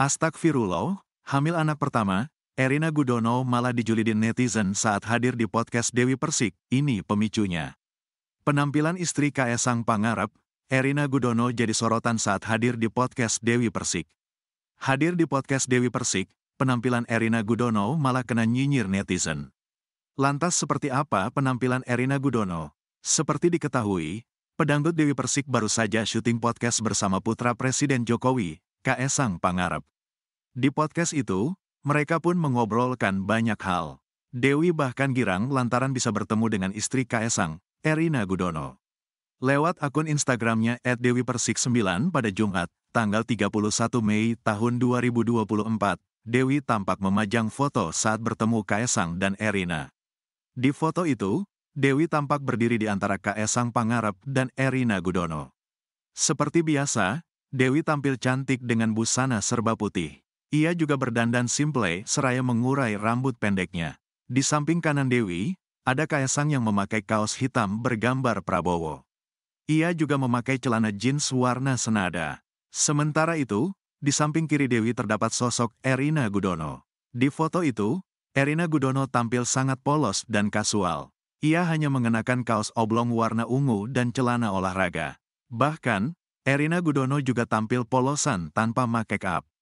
Astagfirullah, hamil anak pertama, Erina Gudono malah dijulidin netizen saat hadir di podcast Dewi Persik, ini pemicunya. Penampilan istri Kaesang Pangarep, Erina Gudono jadi sorotan saat hadir di podcast Dewi Persik. Hadir di podcast Dewi Persik, penampilan Erina Gudono malah kena nyinyir netizen. Lantas seperti apa penampilan Erina Gudono? Seperti diketahui, pedangdut Dewi Persik baru saja syuting podcast bersama putra Presiden Jokowi, Kaesang Pangarep. Di podcast itu, mereka pun mengobrolkan banyak hal. Dewi bahkan girang lantaran bisa bertemu dengan istri Kaesang, Erina Gudono. Lewat akun Instagramnya @dewipersik9 pada Jumat, tanggal 31 Mei tahun 2024, Dewi tampak memajang foto saat bertemu Kaesang dan Erina. Di foto itu, Dewi tampak berdiri di antara Kaesang Pangarep dan Erina Gudono. Seperti biasa, Dewi tampil cantik dengan busana serba putih. Ia juga berdandan simple seraya mengurai rambut pendeknya. Di samping kanan Dewi, ada Kaisang yang memakai kaos hitam bergambar Prabowo. Ia juga memakai celana jeans warna senada. Sementara itu, di samping kiri Dewi terdapat sosok Erina Gudono. Di foto itu, Erina Gudono tampil sangat polos dan kasual. Ia hanya mengenakan kaos oblong warna ungu dan celana olahraga. Bahkan, Erina Gudono juga tampil polosan tanpa make up.